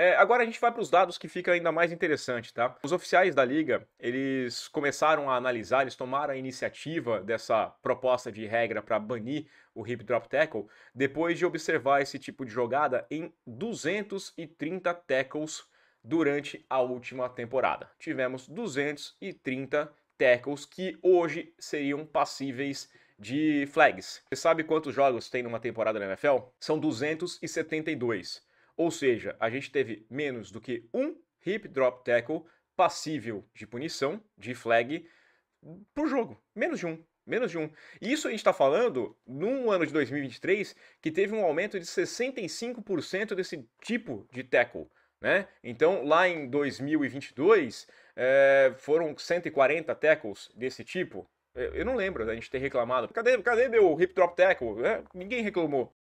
É, agora a gente vai para os dados que fica ainda mais interessante, tá? Os oficiais da liga, eles começaram a analisar, eles tomaram a iniciativa dessa proposta de regra para banir o hip drop tackle, depois de observar esse tipo de jogada em 230 tackles durante a última temporada. Tivemos 230 tackles que hoje seriam passíveis de flags. Você sabe quantos jogos tem numa temporada na NFL? São 272. Ou seja, a gente teve menos do que um hip drop tackle passível de punição, de flag, por jogo. Menos de um. Menos de um. E isso a gente está falando num ano de 2023 que teve um aumento de 65% desse tipo de tackle. Né? Então, lá em 2022, é, eh, foram 140 tackles desse tipo. Eu, não lembro da gente ter reclamado. Cadê, cadê meu hip drop tackle? É, ninguém reclamou.